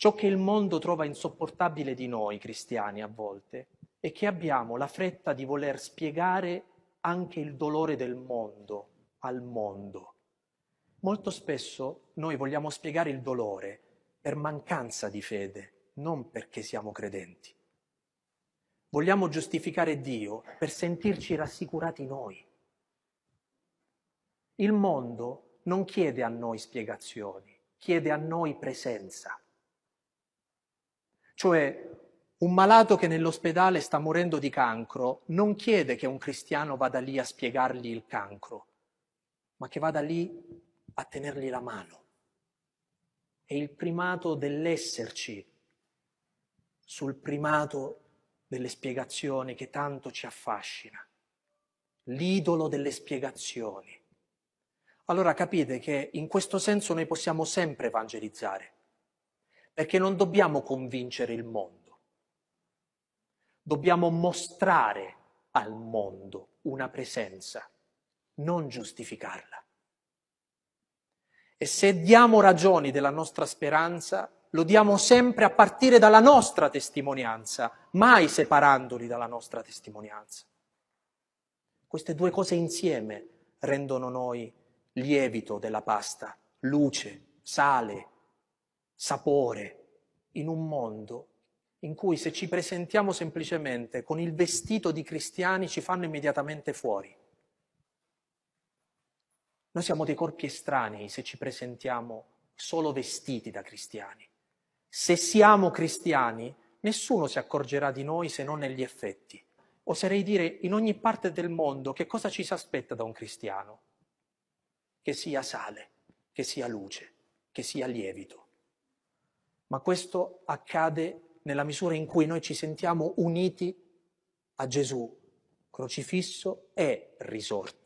Ciò che il mondo trova insopportabile di noi cristiani a volte è che abbiamo la fretta di voler spiegare anche il dolore del mondo al mondo. Molto spesso noi vogliamo spiegare il dolore per mancanza di fede, non perché siamo credenti. Vogliamo giustificare Dio per sentirci rassicurati noi. Il mondo non chiede a noi spiegazioni, chiede a noi presenza. Cioè un malato che nell'ospedale sta morendo di cancro non chiede che un cristiano vada lì a spiegargli il cancro, ma che vada lì a tenergli la mano. È il primato dell'esserci sul primato delle spiegazioni che tanto ci affascina, l'idolo delle spiegazioni. Allora capite che in questo senso noi possiamo sempre evangelizzare perché non dobbiamo convincere il mondo, dobbiamo mostrare al mondo una presenza, non giustificarla. E se diamo ragioni della nostra speranza, lo diamo sempre a partire dalla nostra testimonianza, mai separandoli dalla nostra testimonianza. Queste due cose insieme rendono noi lievito della pasta, luce, sale, sapore in un mondo in cui se ci presentiamo semplicemente con il vestito di cristiani ci fanno immediatamente fuori. Noi siamo dei corpi estranei se ci presentiamo solo vestiti da cristiani. Se siamo cristiani, nessuno si accorgerà di noi se non negli effetti. Oserei dire in ogni parte del mondo che cosa ci si aspetta da un cristiano? Che sia sale, che sia luce, che sia lievito ma questo accade nella misura in cui noi ci sentiamo uniti a Gesù, crocifisso e risorto.